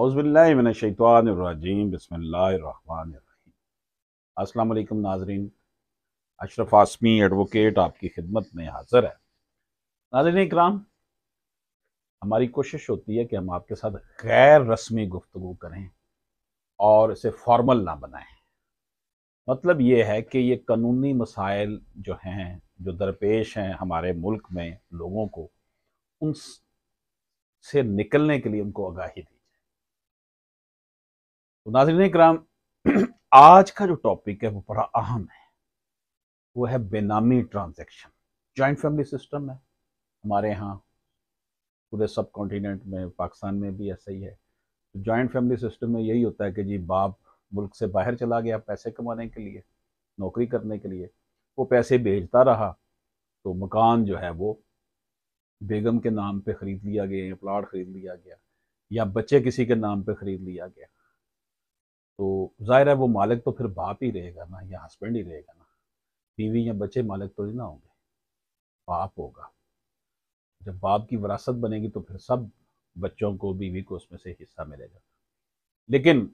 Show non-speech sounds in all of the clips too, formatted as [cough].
अउज़बिल्लिमिनशैतवानरजीम बसमीम् अल्लाम नाजरीन अशरफ आसमी एडवोकेट आपकी खिदमत में हाज़िर है नाजरन इकराम हमारी कोशिश होती है कि हम आपके साथ गैर रस्मी गुफ्तु करें और इसे फॉर्मल ना बनाएं मतलब ये है कि ये कानूनी मसाइल जो हैं जो दरपेश हैं हमारे मुल्क में लोगों को उन से निकलने के लिए उनको आगाही दी तो नाजरीन कराम [clears throat] आज का जो टॉपिक है वो बड़ा अहम है वो है बेनामी ट्रांजैक्शन जॉइंट फैमिली सिस्टम है हमारे यहाँ पूरे सब कॉन्टीनेंट में पाकिस्तान में भी ऐसा ही है तो जॉइंट फैमिली सिस्टम में यही होता है कि जी बाप मुल्क से बाहर चला गया पैसे कमाने के लिए नौकरी करने के लिए वो पैसे भेजता रहा तो मकान जो है वो बेगम के नाम पे ख़रीद लिया गया या प्लाट ख़रीद लिया गया या बच्चे किसी के नाम पे ख़रीद लिया गया तो ज़ाहिर है वो मालिक तो फिर बाप ही रहेगा ना या हस्बैंड ही रहेगा ना बीवी या बच्चे मालिक तो ही ना होंगे बाप होगा जब बाप की विरासत बनेगी तो फिर सब बच्चों को बीवी को उसमें से हिस्सा मिलेगा लेकिन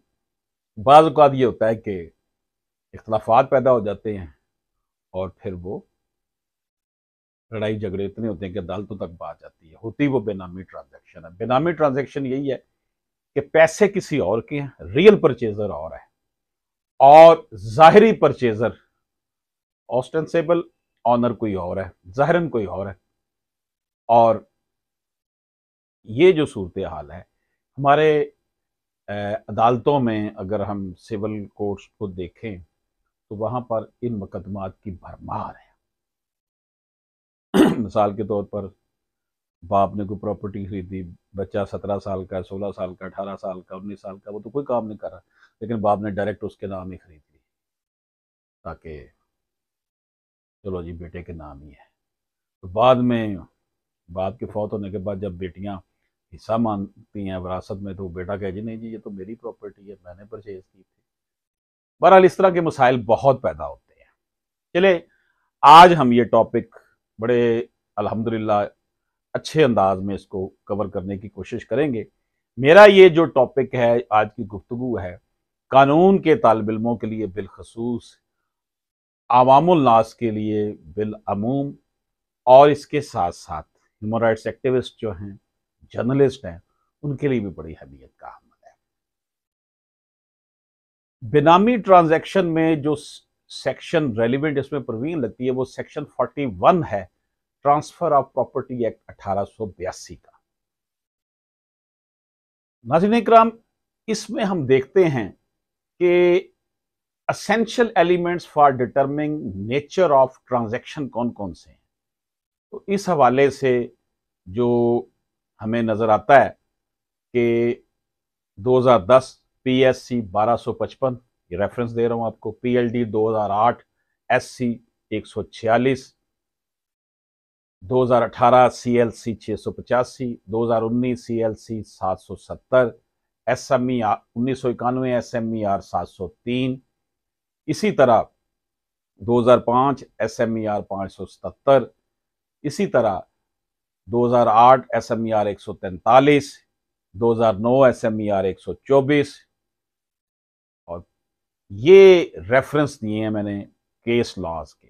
बाज़ात ये होता है कि इख्लाफात पैदा हो जाते हैं और फिर वो लड़ाई झगड़े इतने होते हैं कि अदालतों तक बात जाती है होती वो बेनामी ट्रांजेक्शन है बेनामी ट्रांजेक्शन यही है कि पैसे किसी और के हैं रियल परचेजर और है और जाहरी परचेजर ऑस्टेंसेबल ऑनर कोई और है जहरन कोई और है और ये जो सूरत हाल है हमारे अदालतों में अगर हम सिविल कोर्ट्स को देखें तो वहाँ पर इन मुकदमात की भरमार है [clears throat] मिसाल के तौर पर बाप ने कोई प्रॉपर्टी खरीदी बच्चा सत्रह साल का सोलह साल का अठारह साल का उन्नीस साल का वो तो कोई काम नहीं कर रहा लेकिन बाप ने डायरेक्ट उसके नाम ही खरीद ली ताकि चलो जी बेटे के नाम ही है तो बाद में बाप के फौत होने के बाद जब बेटियाँ हिस्सा मानती हैं विरासत में तो बेटा कहे जी नहीं जी ये तो मेरी प्रॉपर्टी है मैंने परचेज की थी बहरहाल इस तरह के मसाइल बहुत पैदा होते हैं चले आज हम ये टॉपिक बड़े अल्हम्दुलिल्लाह अच्छे अंदाज में इसको कवर करने की कोशिश करेंगे मेरा ये जो टॉपिक है आज की गुफ्तु है कानून के तालब इलमों के लिए बिलखसूस आवामनास के लिए बिलूम और इसके साथ साथ ह्यूमन राइट्स एक्टिविस्ट जो हैं जर्नलिस्ट हैं उनके लिए भी बड़ी अहमियत का हम है बेनामी ट्रांजैक्शन में जो सेक्शन रेलिवेंट इसमें प्रवीण लगती है वो सेक्शन 41 है ट्रांसफर ऑफ प्रॉपर्टी एक्ट अठारह का नाजिन इक्राम इसमें हम देखते हैं कि essential elements for determining nature of transaction कौन कौन से हैं तो इस हवाले से जो हमें नज़र आता है कि 2010 पीएससी 1255 ये रेफरेंस दे रहा हूँ आपको पीएलडी 2008 एससी 146 2018 सीएलसी 685, 2019 सीएलसी 770, हज़ार उन्नीस सी सी एल सात सौ सत्तर एस एम ई आर उन्नीस सौ इक्यानवे एस एम ई आर सात सौ तीन इसी तरह दो हजार पाँच एस एम ई आर पाँच सौ सतहत्तर इसी तरह दो हज़ार आठ एस एम ई आर एक सौ तैंतालीस दो हजार नौ एस एम ई आर एक सौ चौबीस और ये रेफरेंस दिए हैं मैंने केस लॉज के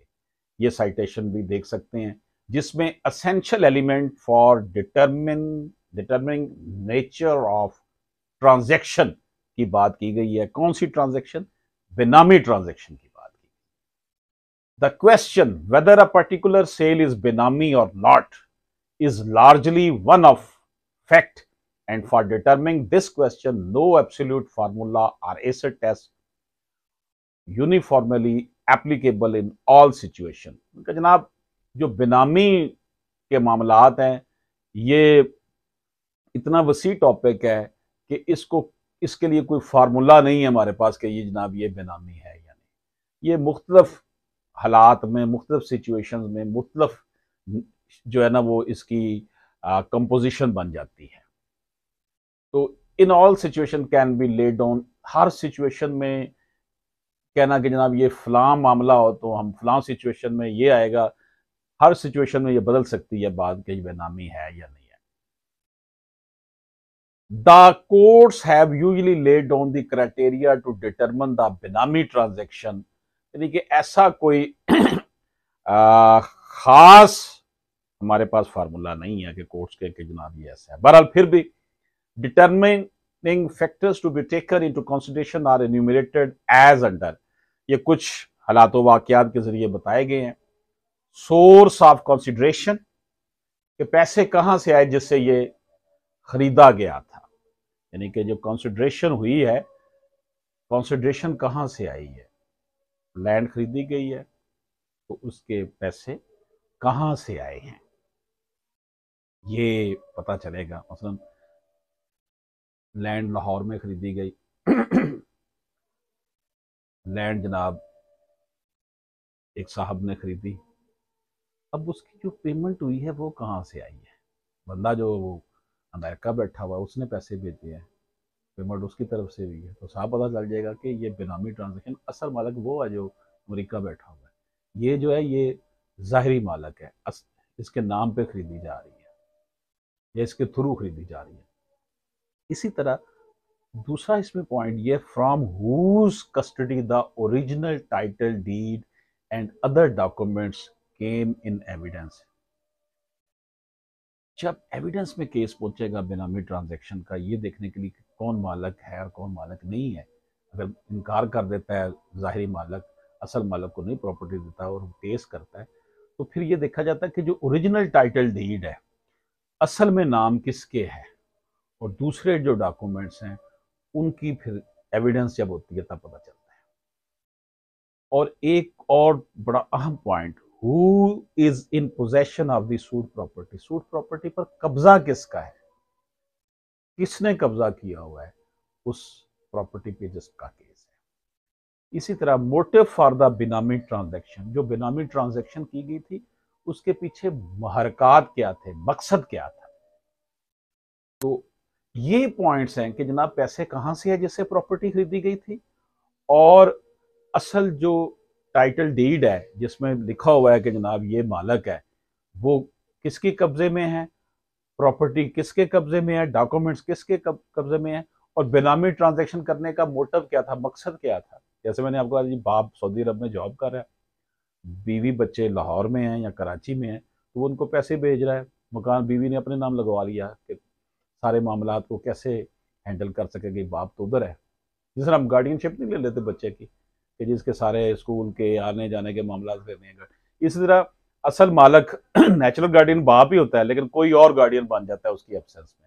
ये साइटेशन भी देख सकते हैं जिसमें essential element for determine determining nature of transaction की बात की गई है कौन सी ट्रांजैक्शन बेनामी ट्रांजैक्शन की बात की the question whether a particular sale is benami और not is largely one of fact and for determining this question no absolute formula are as test uniformly applicable in all situation जनाब जो बेनामी के मामलात हैं ये इतना वसी टॉपिक है कि इसको इसके लिए कोई फार्मूला नहीं है हमारे पास कि ये जनाब ये बेनामी है या नहीं ये मुख्तलफ हालात में मुख्तफ सिचुएशन में मुख्तलफ जो है ना वो इसकी कंपोजिशन बन जाती है तो in all situation can be lay down हर सिचुएशन में कहना कि जनाब ये फलां मामला हो तो हम फलां सिचुएशन में ये आएगा हर सिचुएशन में ये बदल सकती है बात कहीं बेनामी है या नहीं है the courts usually laid down the criteria to determine the benami transaction यानी कि ऐसा कोई [clears throat] आ, खास हमारे पास फार्मूला नहीं है कि कोर्ट्स के के जनाब ये ऐसा है बहरहाल फिर भी determining factors to be taken to consideration are enumerated as under ये कुछ हालातों वाकियात के जरिए बताए गए हैं सोर्स ऑफ कंसिड्रेशन कि पैसे कहाँ से आए जिससे ये खरीदा गया था यानी कि जो कंसिड्रेशन हुई है कंसिड्रेशन कहाँ से आई है लैंड खरीदी गई है तो उसके पैसे कहाँ से आए हैं ये पता चलेगा मसलन लैंड लाहौर में खरीदी गई लैंड जनाब एक साहब ने खरीदी अब उसकी जो पेमेंट हुई है वो कहाँ से आई है बंदा जो वो अमेरिका बैठा हुआ है उसने पैसे भेजे हैं पेमेंट उसकी तरफ से हुई है तो साफ पता चल जाएगा कि ये बेनामी ट्रांजेक्शन असल मालक वो है जो अमेरिका बैठा हुआ है ये जो है ये ज़ाहरी मालक है इसके नाम पे खरीदी जा रही है या इसके थ्रू खरीदी जा रही है इसी तरह दूसरा इसमें पॉइंट ये from whose custody the original title deed and other documents came in evidence जब एविडेंस में केस पहुंचेगा बेनामी ट्रांजैक्शन का ये देखने के लिए कौन मालक है और कौन मालक नहीं है अगर इनकार कर देता है ज़ाहरी मालक असल मालक को नहीं प्रॉपर्टी देता और केस करता है तो फिर ये देखा जाता है कि जो ओरिजिनल टाइटल डीड है असल में नाम किसके है और दूसरे जो डॉक्यूमेंट्स हैं उनकी फिर एविडेंस जब होती है तब पता चलता है और एक और बड़ा अहम point who is in possession of the suit property suit property पर कब्जा किसका है किसने कब्जा किया हुआ है उस प्रॉपर्टी पे जिसका केस है इसी तरह motive for the benami transaction जो बिनामी ट्रांजेक्शन की गई थी उसके पीछे महरकत क्या थे मकसद क्या था तो ये पॉइंट्स हैं कि जनाब पैसे कहां से है जिससे प्रॉपर्टी खरीदी गई थी और असल जो टाइटल डीड है जिसमें लिखा हुआ है कि जनाब ये मालक है वो किसके कब्ज़े में है प्रॉपर्टी किसके कब्ज़े में है डॉक्यूमेंट्स किसके कब्ज़े में है और बेनामी ट्रांजेक्शन करने का मोटिव क्या था मकसद क्या था जैसे मैंने आपको कहा बाप सऊदी अरब में जॉब कर रहा है बीवी बच्चे लाहौर में हैं या कराची में हैं तो वो उनको पैसे भेज रहा है मकान बीवी ने अपने नाम लगवा लिया कि सारे मामला को कैसे हैंडल कर सकेगी बाप तो उधर है जिस तरह हम गार्डियनशिप नहीं ले लेते बच्चे की कि जिसके सारे स्कूल के आने जाने के मामला रहते हैं इसी तरह असल मालक नेचुरल [clears throat] गार्डियन बाप ही होता है लेकिन कोई और गार्डियन बन जाता है उसकी एबसेंस में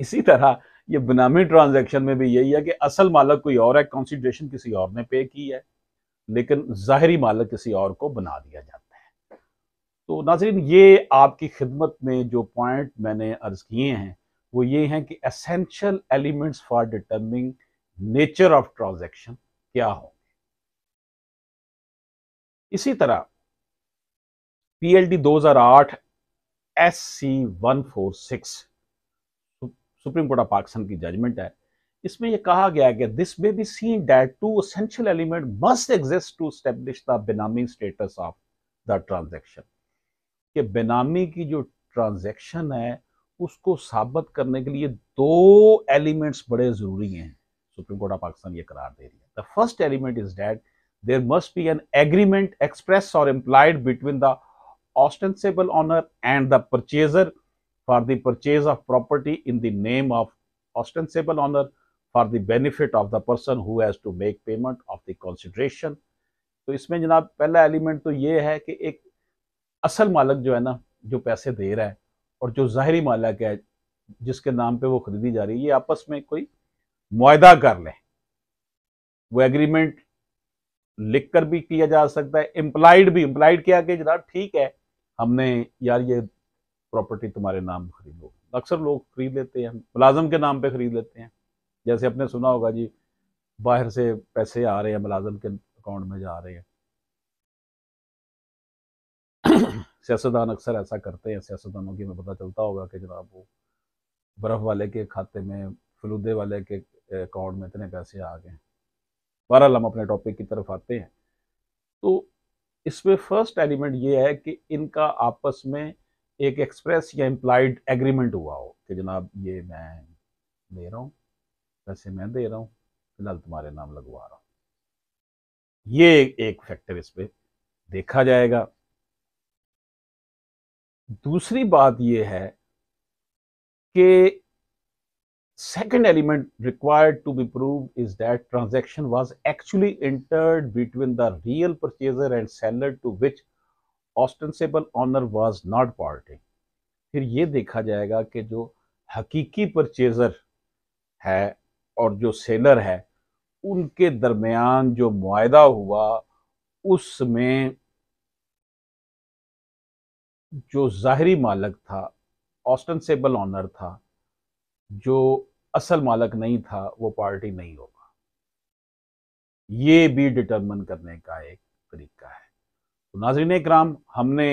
इसी तरह ये बनामी ट्रांजेक्शन में भी यही है कि असल मालक कोई और है कॉन्सिड्रेशन किसी और ने पे की है लेकिन ज़ाहरी मालक किसी और को बना दिया जाता है तो नाजरीन ये आपकी खिदमत में जो पॉइंट मैंने अर्ज किए हैं वो ये हैं कि essential elements for determining nature of transaction क्या होंगे इसी तरह PLD 2008 SC 146 supreme court of Pakistan की जजमेंट है इसमें यह कहा गया है कि this may be seen that to essential element must exist to establish the benami status of the transaction कि बेनामी की जो ट्रांजेक्शन है उसको साबित करने के लिए दो एलिमेंट्स बड़े ज़रूरी हैं सुप्रीम कोर्ट ऑफ पाकिस्तान ये करार दे रही है The first element is that there must be an agreement express or implied between the ostensible owner and the purchaser for the purchase of property in the name of ostensible owner for the benefit of the person who has to make payment of the consideration तो इसमें जनाब पहला element तो ये है कि एक असल मालक जो है ना जो पैसे दे रहा है और जो ज़ाहरी मालक है जिसके नाम पे वो खरीदी जा रही है ये आपस में कोई माहा कर लें वो एग्रीमेंट लिखकर भी किया जा सकता है इम्प्लाइड भी इम्प्लाइड किया कि जनाब ठीक है हमने यार ये प्रॉपर्टी तुम्हारे नाम खरीदो अक्सर लोग खरीद लेते हैं मुलाजम के नाम पे खरीद लेते हैं जैसे आपने सुना होगा जी बाहर से पैसे आ रहे हैं मुलाजम के अकाउंट में जा रहे हैं सियासतदान अक्सर ऐसा करते हैं सियासतदानों की हमें पता चलता होगा कि जनाब वो बर्फ़ वाले के खाते में फलूदे वाले के अकाउंट में इतने पैसे आ गए हैं बहरहाल हम अपने टॉपिक की तरफ आते हैं तो इसमें फर्स्ट एलिमेंट ये है कि इनका आपस में एक एक्सप्रेस या इम्प्लाइड एग्रीमेंट हुआ हो कि जनाब ये मैं दे रहा हूँ पैसे मैं दे रहा हूँ फिलहाल तुम्हारे नाम लगवा रहा हूँ ये एक फैक्टर इस पर देखा जाएगा दूसरी बात यह है कि second element required to be proved is that transaction was actually entered between the real purchaser and seller to which ostensible owner was not party फिर ये देखा जाएगा कि जो हकीकी परचेज़र है और जो सेलर है उनके दरमियान जो मुआदा हुआ उसमें जो ज़ाहरी मालक था ऑस्टनसेबल ऑनर था जो असल मालक नहीं था वो पार्टी नहीं होगा ये भी डिटरमिन करने का एक तरीका है तो नाजरीन कराम हमने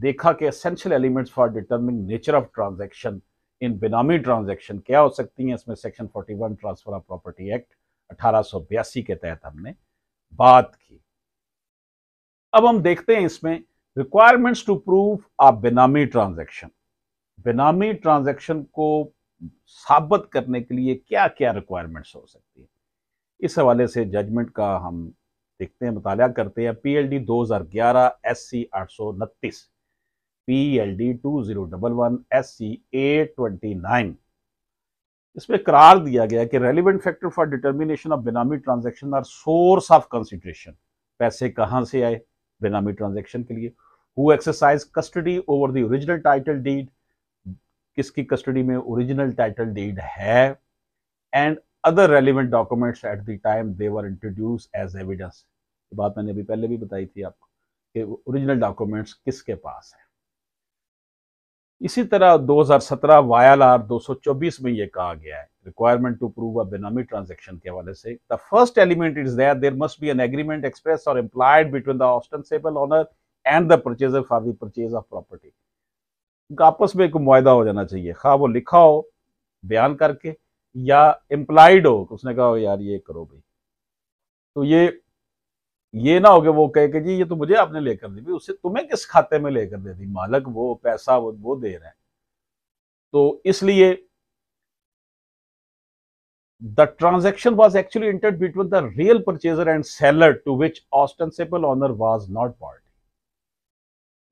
देखा कि essential elements for determining nature of transaction in benami transaction क्या हो सकती हैं इसमें section 41 transfer of property act अठारह के तहत हमने बात की अब हम देखते हैं इसमें रिक्वायरमेंट्स टू प्रूव आ बेनामी ट्रांजेक्शन बेनामी ट्रांजेक्शन को साबित करने के लिए क्या क्या रिक्वायरमेंट्स हो सकती है इस हवाले से जजमेंट का हम देखते हैं मुताल करते हैं पी एल डी दो हज़ार ग्यारह एस सी आठ सौ उनतीस P L D two zero double one S C eight twenty nine इसमें करार दिया गया कि relevant factor for determination of benami transaction are source of consideration पैसे कहाँ से आए बेनामी ट्रांजेक्शन के लिए who exercise custody over the original title deed किसकी कस्टडी में ओरिजिनल टाइटल डीड है and other relevant documents at the time they were introduce as evidence ये बात मैंने अभी पहले भी बताई थी आपको कि ओरिजिनल डॉक्यूमेंट्स किसके पास है इसी तरह 2017 वायल आर 224 में ये कहा गया है requirement to prove a benami transaction के हवाले से the first element is that there must be an agreement express और employed between the ostensible owner and the purchaser for the purchase of property आपस में एक मुआदा हो जाना चाहिए खा हाँ, वो लिखा हो बयान करके या एम्प्लाइड हो उसने कहा यार ये करो भाई तो ये ये ना हो गया वो कहे कि जी ये तो मुझे आपने लेकर दी उससे तुम्हें किस खाते में लेकर दे दी मालक वो पैसा वो वो दे रहे हैं तो इसलिए the transaction was actually inter between the real purchaser and seller to which ostensible owner was not part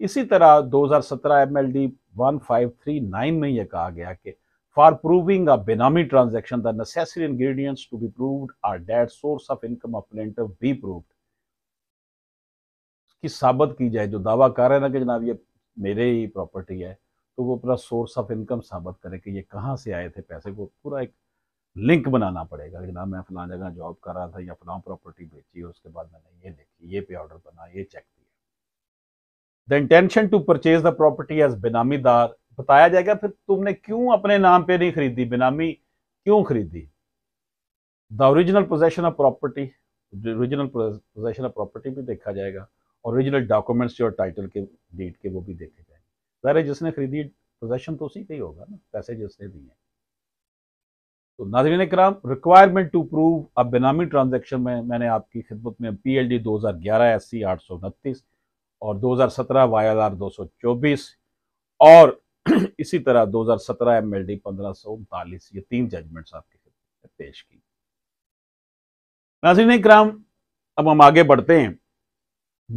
इसी तरह 2017 एमएलडी 1539 में यह कहा गया कि for proving a benami transaction the necessary ingredients to be proved are that source of income of be proved की साबित की जाए जो दावा कर रहे ना कि जनाब ये मेरे ही प्रॉपर्टी है तो वो अपना सोर्स ऑफ इनकम साबित करे कि ये कहाँ से आए थे पैसे को पूरा एक लिंक बनाना पड़ेगा कि जनाब मैं फलां जगह जॉब कर रहा था या फलां प्रॉपर्टी बेची उसके बाद मैंने ये देखी ये पे ऑर्डर बना ये cheque the intention to purchase the property as benamidar बताया जाएगा फिर तुमने क्यों अपने नाम पे नहीं खरीदी बेनामी क्यों खरीदी the original possession of property original possession of property भी देखा जाएगा ओरिजिनल डॉक्यूमेंट्स और टाइटल के डेट के वो भी देखे जाएंगे ज़ाहिर जिसने खरीदी पोजेशन तो उसी का ही होगा ना पैसे जिसने दिए तो नाजरीन कराम रिक्वायरमेंट टू प्रूव अब बेनामी ट्रांजेक्शन में मैंने आपकी खिदमत में पी एल डी दो हज़ार ग्यारह सी आठ सौ उनतीस और 2017 वाई दो और [clears throat] इसी तरह 2017 एमएलडी पंद्रह सौ ये तीन जजमेंट्स आपके पेश की नाजरीन कराम अब हम आगे बढ़ते हैं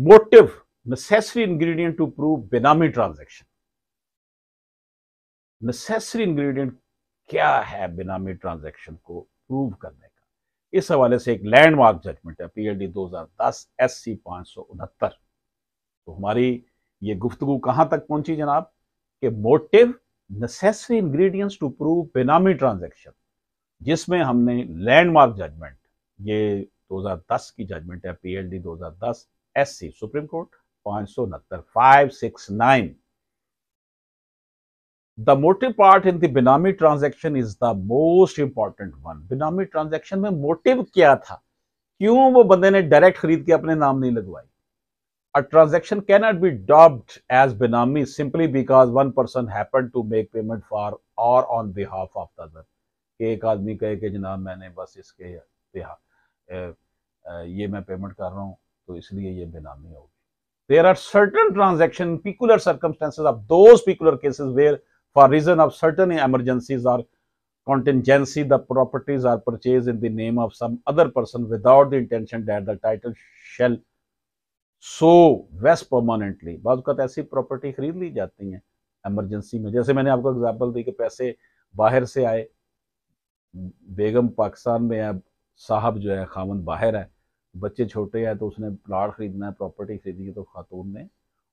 motive necessary ingredient to prove benami transaction necessary ingredient क्या है बेनामी ट्रांजैक्शन को प्रूव करने का इस हवाले से एक लैंडमार्क जजमेंट है पीएलडी 2010 एससी 569 तो हमारी ये गुफ्तु कहां तक पहुंची जनाब कि motive necessary ingredients to prove benami transaction जिसमें हमने लैंडमार्क जजमेंट ये 2010 की जजमेंट है पीएलडी 2010 एससी सुप्रीम कोर्ट पांच सौ six nine the motive part in the transaction transaction is the most important one benami transaction में मोटिव क्या था क्यों वो बंदे ने डायरेक्ट खरीद के अपने नाम नहीं लगवाई a transaction cannot be dubbed as binami simply because one person happened to make payment for or on behalf of the other ke एक आदमी कहे कि जनाब मैंने बस इसके यहाँ ये मैं पेमेंट कर रहा हूँ तो इसलिए ये बेनामी होगी there are certain transaction peculiar circumstances of those peculiar cases where for reason of certain emergencies or contingency the properties are purchased in the name of some other person without the intention that the title shall so vest permanently बाद ऐसी property खरीद ली जाती हैं emergency में जैसे मैंने आपको example दी कि पैसे बाहर से आए बेगम पाकिस्तान में है साहब जो है खामन बाहर है बच्चे छोटे हैं तो उसने प्लाट खरीदना है प्रॉपर्टी खरीदी है तो खातून ने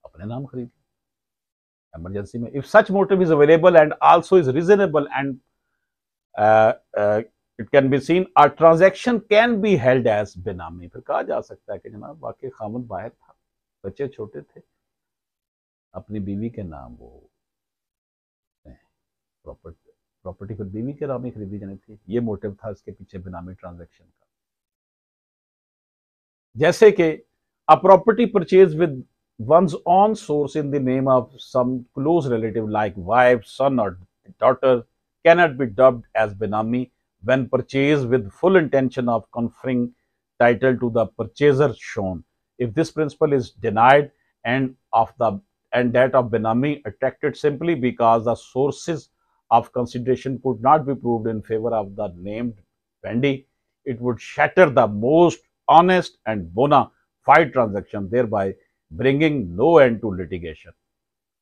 अपने नाम खरीद लिया एमरजेंसी में if such motive is available and also is reasonable and it can be seen are transaction can be held as benami फिर कहा जा सकता है कि जनाब वाकई खामन बाहर था बच्चे छोटे थे अपनी बीवी के नाम वो प्रॉपर्टी प्रॉपर्टी फिर बीवी के नाम ही खरीदी जानी थी ये मोटिव था इसके पीछे बेनामी ट्रांजेक्शन का जैसे कि a property purchase with own source in in the name of some close relative like wife, son or daughter cannot be dubbed as benami when purchased with full intention of conferring title to the purchaser shown. If this principle is denied and of the and that of Benami attracted simply because the sources of consideration could not be proved in favor of the named Bendy, it would shatter the most honest and bona fide transaction, thereby bringing no end to litigation.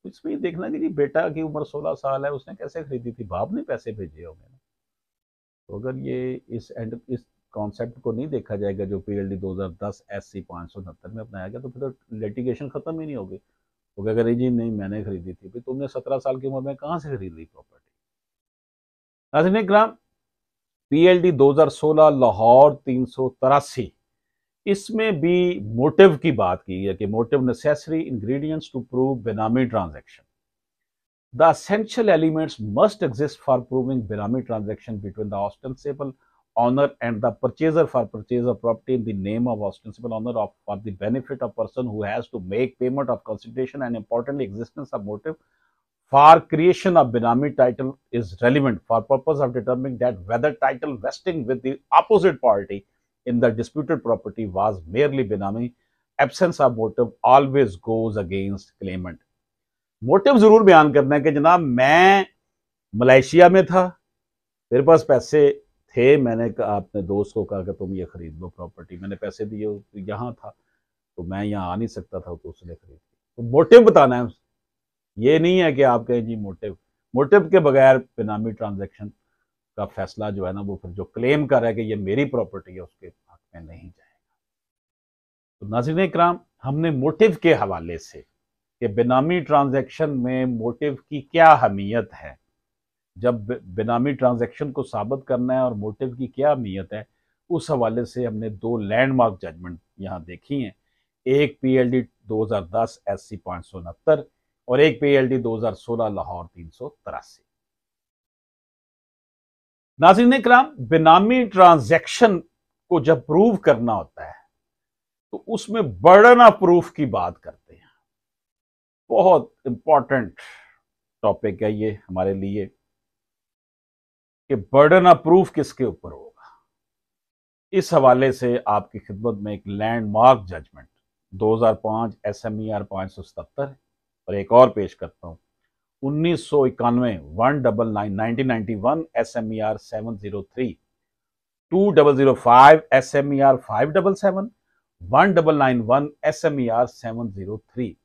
इसमें देखना कि जी बेटा की उम्र 16 साल है उसने कैसे खरीदी थी बाप ने पैसे भेजे होंगे तो अगर ये इस एंड इस कॉन्सेप्ट को नहीं देखा जाएगा जो पी एल डी दो हज़ार दस एस सी पाँच सौ उनहत्तर में अपनाया गया तो फिर तो लिटिगेशन ख़त्म ही नहीं होगी तो क्या अगर जी नहीं मैंने खरीदी थी भाई तुमने सत्रह साल की उम्र में कहाँ से खरीद ली प्रॉपर्टी नाजिन ग्राम पी एल डी दो हज़ार सोलह लाहौर तीन सौ तिरासी इसमें भी मोटिव की बात की है कि motive necessary ingredients to prove benami transaction The essential elements must exist for proving Birami transaction between the ostensible owner and the purchaser for purchase of property in the name of ostensible owner of, for the benefit of person who has to make payment of consideration and importantly existence of motive for creation of Birami title is relevant for purpose of determining that whether title vesting with the opposite party in the disputed property was merely Binami, absence of motive always goes against claimant. Motive ज़रूर बयान करना है कि जनाब मैं Malaysia में था मेरे पास पैसे थे मैंने कहा अपने दोस्त को कहा कि तुम ये ख़रीद लो प्रॉपर्टी मैंने पैसे दिए यहाँ था तो मैं यहाँ आ नहीं सकता था तो उसने खरीद तो मोटिव बताना है ये नहीं है कि आप कहें जी मोटिव मोटिव के बगैर बेनामी ट्रांजेक्शन का फैसला जो है ना वो फिर जो क्लेम कर रहा है कि ये मेरी प्रॉपर्टी है उसके हक में नहीं जाएगा तो नाजिन कराम हमने मोटिव के हवाले से कि बेनामी ट्रांजैक्शन में मोटिव की क्या अहमियत है जब बेनामी ट्रांजैक्शन को साबित करना है और मोटिव की क्या अहमियत है उस हवाले से हमने दो लैंडमार्क जजमेंट यहाँ देखी हैं एक पी एल डी दो हज़ार दस एस सी पाँच सौ उनहत्तर और एक पी एल डी दो हज़ार सोलह लाहौर तीन सौ तिरासी नाजिन कराम बेनामी ट्रांजेक्शन को जब प्रूव करना होता है तो उसमें बर्डन ऑफ प्रूफ की बात करते बहुत इम्पॉर्टेंट टॉपिक है ये हमारे लिए कि बर्डन ऑफ प्रूफ किसके ऊपर होगा इस हवाले से आपकी खिदमत में एक लैंडमार्क जजमेंट 2005 एसएमईआर 577 और एक और पेश करता हूँ उन्नीस सौ इक्यानवे one double nine nineteen ninety one S M E R seven zero three two double zero five S M E R five double seven one double nine one S M E R seven zero three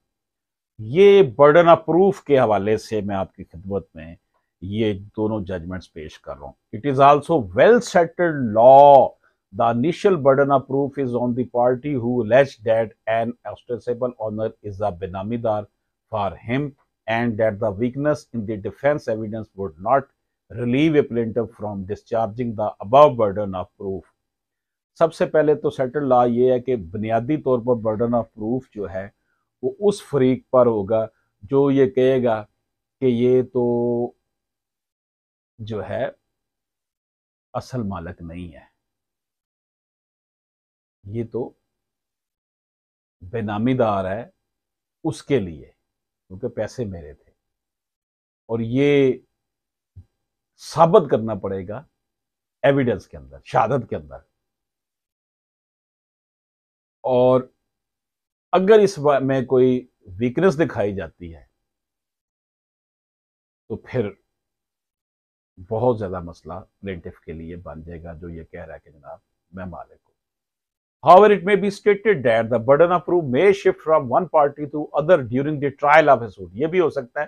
ये burden of proof के हवाले से मैं आपकी खिदमत में ये दोनों जजमेंट्स पेश कर रहा हूँ it is also well settled law the initial burden of proof is on party who that an ostensible owner is the benamidar for him and that the weakness in the defence evidence would not relieve a plaintiff from discharging the above burden of proof सबसे पहले तो settle law ये है कि बुनियादी तौर पर burden of proof जो है वो उस फरीक पर होगा जो ये कहेगा कि ये तो जो है असल मालक नहीं है ये तो बेनामीदार है उसके लिए क्योंकि पैसे मेरे थे और ये साबित करना पड़ेगा एविडेंस के अंदर शहादत के अंदर और अगर इस में कोई वीकनेस दिखाई जाती है तो फिर बहुत ज़्यादा मसला प्लेंटिव के लिए बन जाएगा जो ये कह रहा है कि जनाब मैं मालिक हूँ however it may be stated that the burden of proof may shift from one party to other during the trial of a suit ये भी हो सकता है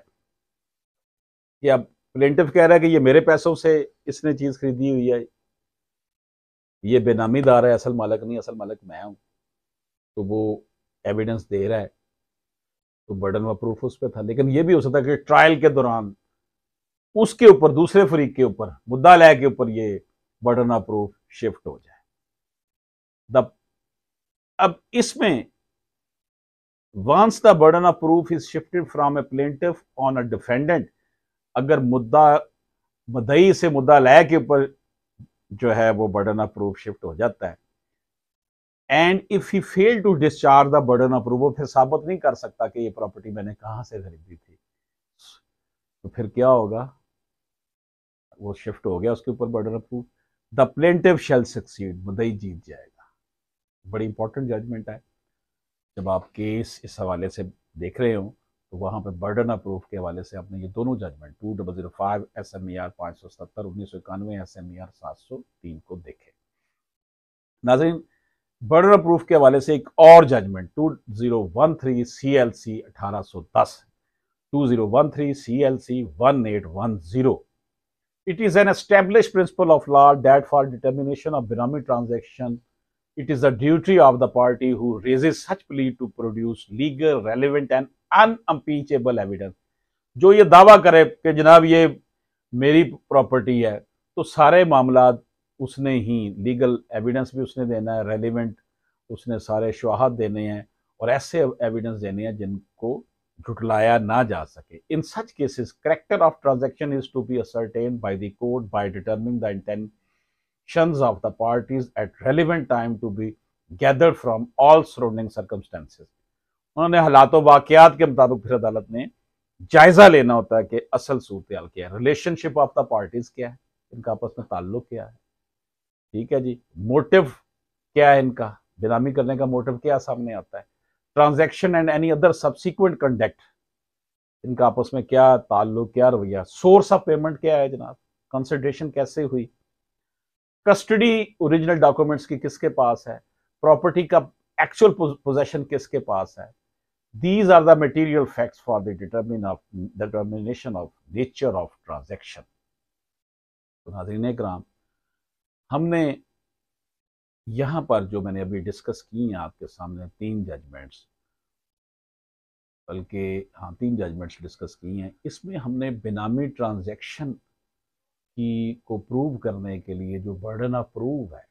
कि अब प्लेंटिव कह रहा है कि ये मेरे पैसों से इसने चीज़ खरीदी हुई है ये बेनामीदार है असल मालिक नहीं असल मालिक मैं हूं तो वो एविडेंस दे रहा है तो बर्डन ऑफ प्रूफ उस पर था लेकिन यह भी हो सकता है कि ट्रायल के दौरान उसके ऊपर दूसरे फरीक के ऊपर मुद्दा लय के ऊपर ये बर्डन ऑफ प्रूफ शिफ्ट हो जाए द अब इसमें once the burden of proof is shifted from a plaintiff on a defendant अगर मुद्दा मदई से मुद्दा लय के ऊपर जो है वो बर्डन ऑफ प्रूफ शिफ्ट हो जाता है and if he fail to discharge the burden of वो फिर साबित नहीं कर सकता कि ये प्रॉपर्टी मैंने कहाँ से खरीदी थी तो फिर क्या होगा वो शिफ्ट हो गया उसके ऊपर burden of proof the plaintiff shall succeed मुदई जीत जाएगा बड़ी इंपॉर्टेंट जजमेंट है जब आप केस इस हवाले से देख रहे हो तो वहाँ पर बर्डन ऑफ प्रूफ के हवाले से आपने ये दोनों judgement two double zero five S M E R पाँच सौ सत्तर उन्नीस सौ इक्यानवे एस एम ई आर सात सौ तीन को देखें नाजरीन बर्डर प्रूफ के हवाले से एक और judgement two zero one three C L C अठारह सौ दस two zero one three C L C one eight one zero it is an establish principle of law that for determination of benami transaction it is the duty of the party who raises such plea to produce legal relevant and unimpeachable evidence जो ये दावा करे कि जनाब ये मेरी property है तो सारे मामला उसने ही लीगल एविडेंस भी उसने देना है रेलिवेंट उसने सारे शुहात देने हैं और ऐसे एविडेंस देने हैं जिनको झुटलाया ना जा सके in such cases character of transaction is to be ascertain by the court by determining the intention of the parties at relevant time to be gathered from all surrounding circumstances उन्होंने हालातों वाकियात के मुताबिक फिर अदालत ने जायजा लेना होता है कि असल सूरत क्या है रिलेशनशिप ऑफ द पार्टीज क्या है इनका आपस में ताल्लुक क्या है ठीक है जी मोटिव क्या है इनका बिनामी करने का मोटिव क्या सामने आता है transaction and any other subsequent conduct इनका आपस में क्या ताल्लुक क्या रवैया सोर्स ऑफ पेमेंट क्या है जनाब कंसल्ट्रेशन कैसे हुई कस्टडी ओरिजिनल डॉक्यूमेंट्स की किसके पास है प्रॉपर्टी का एक्चुअल पोजेशन किसके पास है these are the material facts for the determine of determination of nature of transaction तो नाजरीन ग्राम हमने यहाँ पर जो मैंने अभी डिस्कस की हैं आपके सामने तीन जजमेंट्स बल्कि हाँ तीन जजमेंट्स डिस्कस की हैं इसमें हमने बेनामी ट्रांजैक्शन की को प्रूव करने के लिए जो बर्डन ऑफ प्रूव है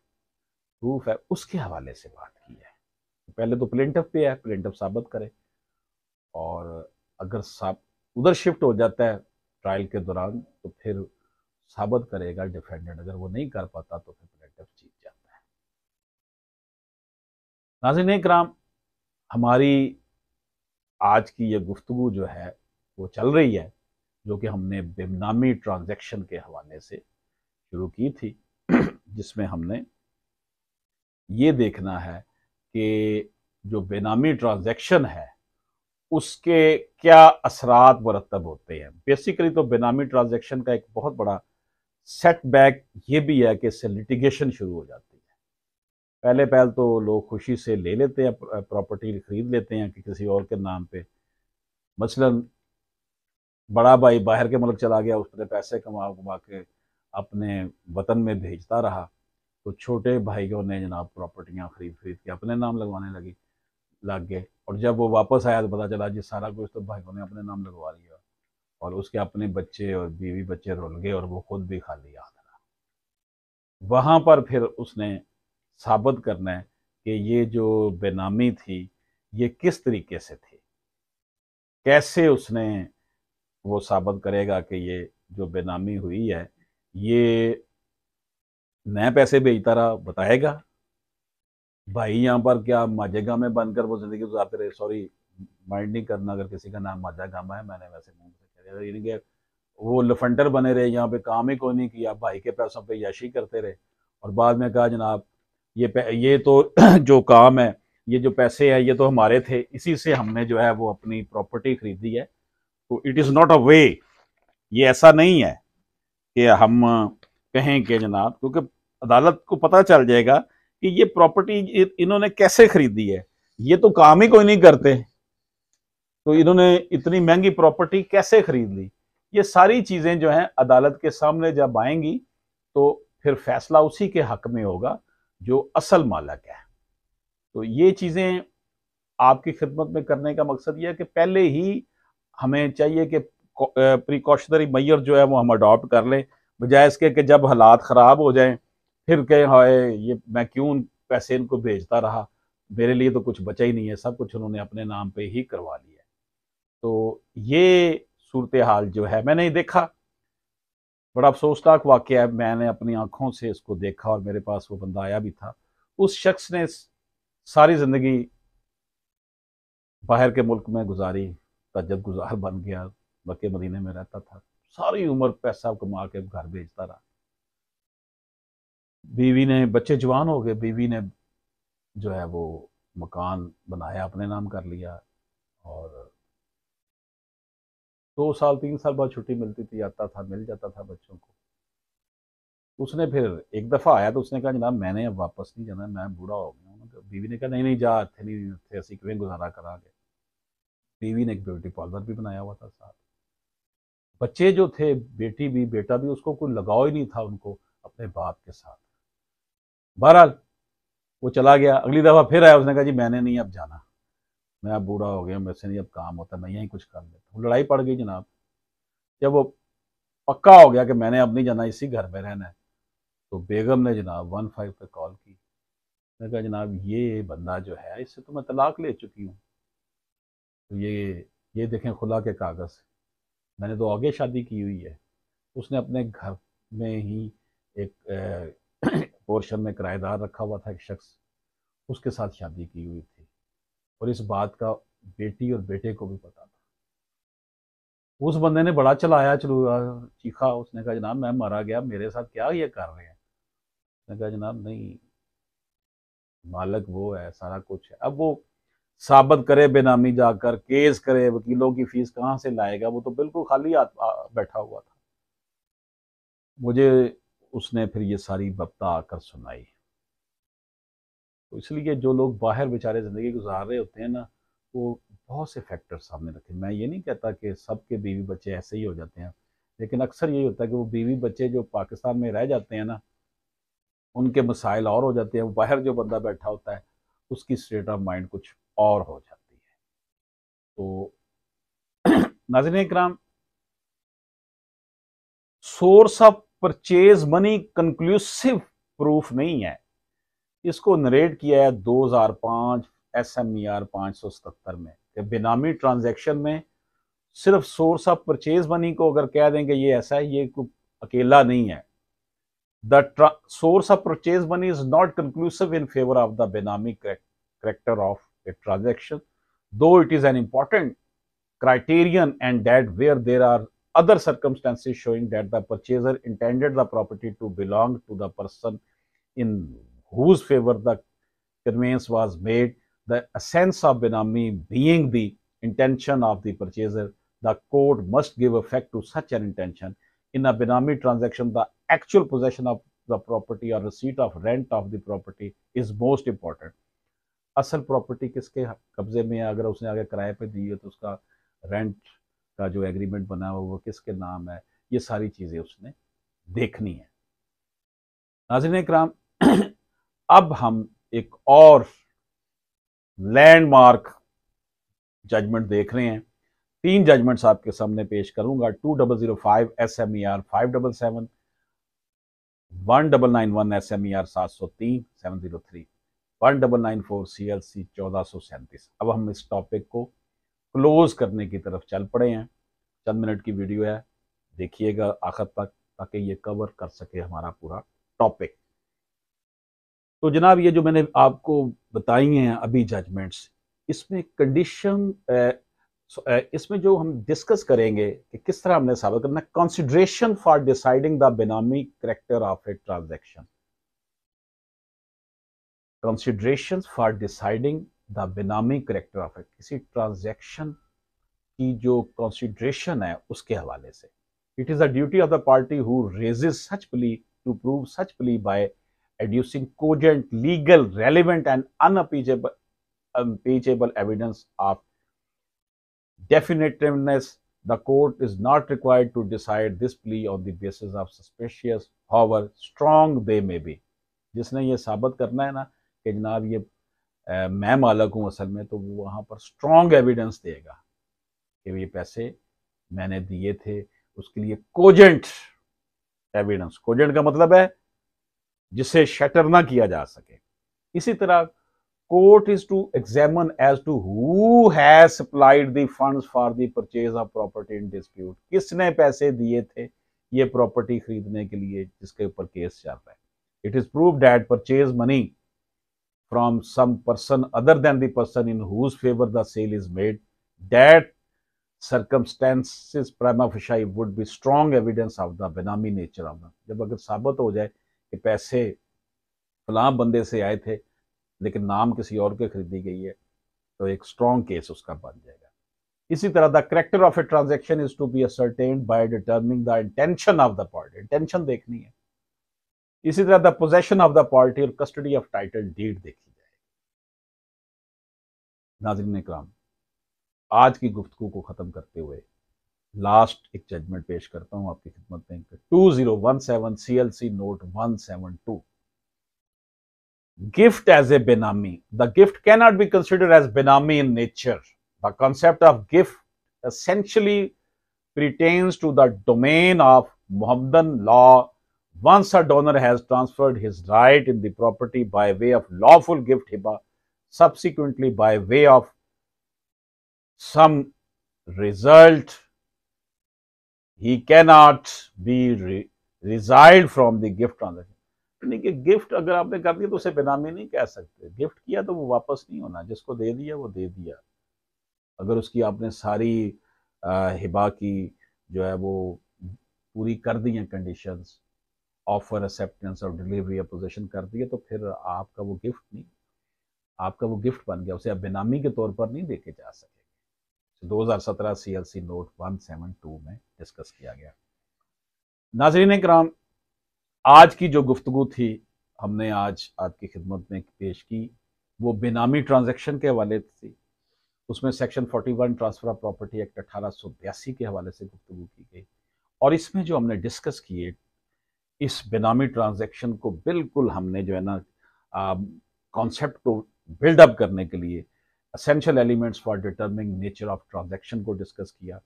प्रूफ है उसके हवाले से बात की है पहले तो प्लेंटअप पे है प्लेंटअप साबित करे और अगर साब उधर शिफ्ट हो जाता है ट्रायल के दौरान तो फिर साबित करेगा डिफेंडेंट अगर वो नहीं कर पाता तो फिर प्लेटिफ जीत जाता है नाजिन कराम हमारी आज की ये गुफ्तु जो है वो चल रही है जो कि हमने बेमनामी ट्रांजैक्शन के हवाले से शुरू की थी जिसमें हमने ये देखना है कि जो बेनामी ट्रांजैक्शन है उसके क्या असरात मरतब होते हैं बेसिकली तो बेनामी ट्रांजैक्शन का एक बहुत बड़ा सेटबैक ये भी है कि इससे लिटिगेशन शुरू हो जाती है पहले पहल तो लोग खुशी से ले लेते हैं प्रॉपर्टी खरीद लेते हैं कि किसी और के नाम पे मसलन बड़ा भाई बाहर के मुल्क चला गया उसने पैसे कमा कमा के अपने वतन में भेजता रहा तो छोटे भाइयों ने जनाब प्रॉपर्टियाँ खरीद खरीद के अपने नाम लगवाने लगी लग गए और जब वो वापस आया तो पता चला जी सारा कुछ तो भाइयों ने अपने नाम लगवा लिया और उसके अपने बच्चे और बीवी बच्चे रुल गए और वो खुद भी खाली हाथ रहा वहाँ पर फिर उसने साबित करना है कि ये जो बेनामी थी ये किस तरीके से थी कैसे उसने वो साबित करेगा कि ये जो बेनामी हुई है ये नए पैसे भेजता रहा बताएगा भाई यहाँ पर क्या माजेगा में बनकर वो ज़िंदगी गुजारते रहे सॉरी माइंड नहीं करना अगर किसी का नाम माजा गामा है मैंने वैसे मुँह यानी कि वो लफंटर बने रहे यहाँ पे काम ही कोई नहीं किया भाई के पैसों पे याशी करते रहे और बाद में कहा जनाब ये ये तो [clears throat] जो काम है ये जो पैसे हैं ये तो हमारे थे इसी से हमने जो है वो अपनी प्रॉपर्टी खरीदी है तो it is not a way ये ऐसा नहीं है कि हम कहें कि जनाब क्योंकि अदालत को पता चल जाएगा कि ये प्रॉपर्टी इन्होंने कैसे खरीदी है ये तो काम ही कोई नहीं करते तो इन्होंने इतनी महंगी प्रॉपर्टी कैसे खरीद ली ये सारी चीज़ें जो हैं अदालत के सामने जब आएंगी तो फिर फैसला उसी के हक में होगा जो असल मालक है तो ये चीज़ें आपकी खिदमत में करने का मकसद यह है कि पहले ही हमें चाहिए कि प्रिकॉशनरी मैयर जो है वो हम अडॉप्ट कर लें बजाय इसके कि जब हालात ख़राब हो जाएं फिर कहें हाय ये मैं क्यों पैसे इनको भेजता रहा मेरे लिए तो कुछ बचा ही नहीं है सब कुछ उन्होंने अपने नाम पे ही करवा लिया तो ये सूरत हाल जो है मैंने देखा बड़ा अफसोसनाक वाक्य है मैंने अपनी आँखों से इसको देखा और मेरे पास वो बंदा आया भी था उस शख्स ने सारी ज़िंदगी बाहर के मुल्क में गुजारी तजब गुजार बन गया बके मदीने में रहता था सारी उम्र पैसा कमा के घर भेजता रहा बीवी ने बच्चे जवान हो गए बीवी ने जो है वो मकान बनाया अपने नाम कर लिया और दो साल तीन साल बाद छुट्टी मिलती थी आता था मिल जाता था बच्चों को उसने फिर एक दफ़ा आया तो उसने कहा जनाब मैंने अब वापस नहीं जाना मैं बूढ़ा हो गया उन्होंने तो बीवी ने कहा नहीं नहीं जा इतने नहीं इतने असं कि गुजारा करा गए बीवी ने एक ब्यूटी पार्लर भी बनाया हुआ था साथ बच्चे जो थे बेटी भी बेटा भी उसको कोई लगाव ही नहीं था उनको अपने बाप के साथ बहरहाल वो चला गया अगली दफ़ा फिर आया उसने कहा जी मैंने नहीं अब जाना मैं अब बूढ़ा हो गया मेरे से नहीं अब काम होता मैं यहीं कुछ कर लेता हूँ लड़ाई पड़ गई जनाब जब वो पक्का हो गया कि मैंने अब नहीं जाना इसी घर में रहना है तो बेगम ने जनाब वन फाइव पर कॉल की मैंने कहा जनाब ये बंदा जो है इससे तो मैं तलाक ले चुकी हूँ तो ये ये देखें खुला के कागज़ मैंने तो आगे शादी की हुई है उसने अपने घर में ही एक [clears throat] पोर्शन में किराएदार रखा हुआ था एक शख्स उसके साथ शादी की हुई थी और इस बात का बेटी और बेटे को भी पता था उस बंदे ने बड़ा चलाया चलूया चीखा उसने कहा जनाब मैं मरा गया मेरे साथ क्या ये कर रहे हैं उसने कहा जनाब नहीं मालक वो है सारा कुछ है अब वो साबित करे बेनामी जाकर केस करे वकीलों की फीस कहाँ से लाएगा वो तो बिल्कुल खाली आ, आ, बैठा हुआ था मुझे उसने फिर ये सारी बप्ता आकर सुनाई तो इसलिए जो लोग बाहर बेचारे ज़िंदगी गुजार रहे होते हैं ना वो बहुत से फैक्टर सामने रखे मैं ये नहीं कहता कि सबके बीवी बच्चे ऐसे ही हो जाते हैं लेकिन अक्सर यही होता है कि वो बीवी बच्चे जो पाकिस्तान में रह जाते हैं ना उनके मसाइल और हो जाते हैं बाहर जो बंदा बैठा होता है उसकी स्टेट ऑफ माइंड कुछ और हो जाती है तो नाजिन इक्राम source of purchase money conclusive proof नहीं है इसको नरेट किया है 2005 एसएमईआर 577 में कि बेनामी ट्रांजैक्शन में सिर्फ सोर्स ऑफ परचेज मनी को अगर कह देंगे ये ऐसा है ये अकेला नहीं है the source of purchase money is not conclusive in favour of the benami character of a transaction though it is an important criterion and that where there are other circumstances showing that the purchaser intended the property to belong to the person in whose favor the conveyance was made, the essence of binami being the intention of the purchaser, the court must give effect to such an intention. In a binami transaction, the actual possession of the property or receipt of rent of the property is most important. असल property किसके कब्जे में है अगर उसने आगे किराए पे दी है तो उसका रेंट का जो एग्रीमेंट बना हुआ वो किसके नाम है ये सारी चीज़ें उसने देखनी है नाजरन कराम अब हम एक और लैंडमार्क जजमेंट देख रहे हैं तीन जजमेंट्स आपके सामने पेश करूंगा two double zero five S M E R five double seven one double nine one S M E R सात सौ तीन seven zero three one double nine four C L C चौदह सौ सैंतीस अब हम इस टॉपिक को क्लोज करने की तरफ चल पड़े हैं चंद मिनट की वीडियो है देखिएगा आखिर तक ताकि ये कवर कर सके हमारा पूरा टॉपिक तो जनाब ये जो मैंने आपको बताई हैं अभी जजमेंट्स इसमें कंडीशन इसमें जो हम डिस्कस करेंगे कि किस तरह हमने साबित करना consideration for deciding the benami character of a transaction consideration for deciding the benami character of a किसी ट्रांजेक्शन की जो कंसिड्रेशन है उसके हवाले से it is the duty of the party who raises such plea to prove such plea by adducing cogent, legal, relevant, and unimpeachable, unimpeachable evidence of definitiveness, the court is not required to decide this plea on the basis of suspicious, however strong they may be. जिसने ये साबित करना है ना कि जनाब ये आ, मैं मालक हूँ असल में तो वो वहाँ पर स्ट्रॉन्ग एविडेंस देगा कि ये पैसे मैंने दिए थे उसके लिए कोजेंट एविडेंस कोजेंट का मतलब है जिसे शटर ना किया जा सके इसी तरह court is to examine as to who has supplied funds for the purchase of property in dispute किसने पैसे दिए थे ये प्रॉपर्टी खरीदने के लिए जिसके ऊपर केस चल रहा है it is proved that purchase money from some person other than the person in whose favour the sale is made that circumstances prima facie would be strong evidence of the benami nature of the जब अगर साबित हो जाए कि पैसे फलां बंदे से आए थे लेकिन नाम किसी और के खरीदी गई है तो एक स्ट्रॉन्ग केस उसका बन जाएगा इसी तरह the character of a transaction is to be ascertained by determining the intention of the party intention देखनी है इसी तरह the possession of the party और कस्टडी ऑफ टाइटल डीड देखी जाएगी नाजरीन कराम आज की गुफ्तु को ख़त्म करते हुए लास्ट एक जजमेंट पेश करता हूं आपकी खिदमत में two zero one seven C L C note one seven two gift as a benami the gift cannot be consider as benami in nature the concept of gift essentially pertains to the domain of Mohammedan law once a donor has transferred his right in the property by way of lawful gift हिबा subsequently by way of some result he cannot be resiled from the gift transaction यानी कि gift अगर आपने कर दिया तो उसे बेनामी नहीं कह सकते गिफ्ट किया तो वो वापस नहीं होना जिसको दे दिया वो दे दिया अगर उसकी आपने सारी आ, हिबा की जो है वो पूरी कर दी हैं कंडीशंस ऑफर एक्सेप्टेंस और डिलीवरी अपोजिशन कर दी है तो फिर आपका वो गिफ्ट नहीं आपका वो गिफ्ट बन गया उसे आप बेनामी के तौर पर नहीं देखे जा सकेंगे दो हज़ार सत्रह C L C note one seven two में डिस्कस किया गया नाजरीन कराम आज की जो गुफ्तु थी हमने आज आपकी खिदमत में पेश की वो बेनामी ट्रांजेक्शन के हवाले थी उसमें section 41 transfer of property act अठारह के हवाले से गुफ्तु की गई और इसमें जो हमने डिस्कस किए इस बेनामी ट्रांजेक्शन को बिल्कुल हमने जो है ना कॉन्सेप्ट को बिल्डअप करने के लिए essential elements for determining nature of transaction को डिस्कस किया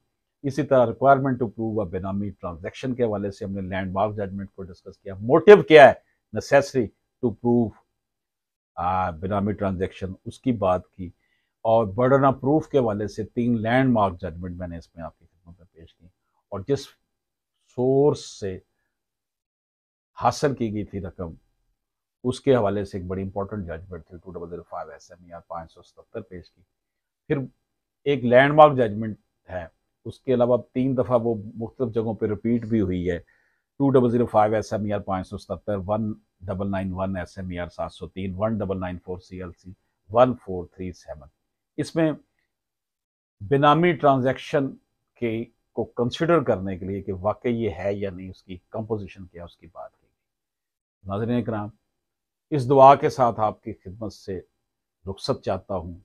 इसी तरह requirement to prove a benami transaction के हवाले से हमने लैंड मार्क जजमेंट को डिस्कस किया मोटिव क्या है necessary to prove benami transaction उसकी बात की और बर्डन ऑफ प्रूफ के हवाले से तीन लैंड मार्क जजमेंट मैंने इसमें आपकी खिदमत में पेश की और जिस सोर्स से हासिल की गई थी रकम उसके हवाले से एक बड़ी इंपॉर्टेंट जजमेंट थी two double zero five S M E R पाँच सौ सत्तर पेश की फिर एक लैंडमार्क जजमेंट है उसके अलावा तीन दफ़ा वो मुख्तफ जगहों पर रिपीट भी हुई है two double zero five S M E R पाँच सौ सतर one double nine one S M E R सात सौ तीन one double nine four C L C one four three seven इसमें बेनामी ट्रांज़ेक्शन के को कंसिडर करने के लिए कि वाकई ये है या नहीं उसकी कंपोजिशन क्या उसकी बात की गई नाजरन कराम इस दुआ के साथ आपकी खिदमत से रुखसत चाहता हूँ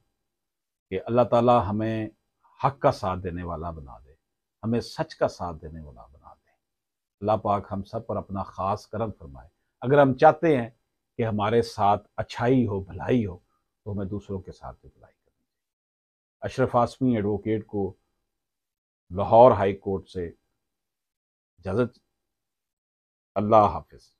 कि अल्लाह ताला हमें हक का साथ देने वाला बना दे हमें सच का साथ देने वाला बना दे अल्लाह पाक हम सब पर अपना ख़ास करम फरमाए अगर हम चाहते हैं कि हमारे साथ अच्छाई हो भलाई हो तो हमें दूसरों के साथ भी भलाई करनी चाहिए अशरफ आसमी एडवोकेट को लाहौर हाई कोर्ट से इजाज़त अल्लाह हाफिज़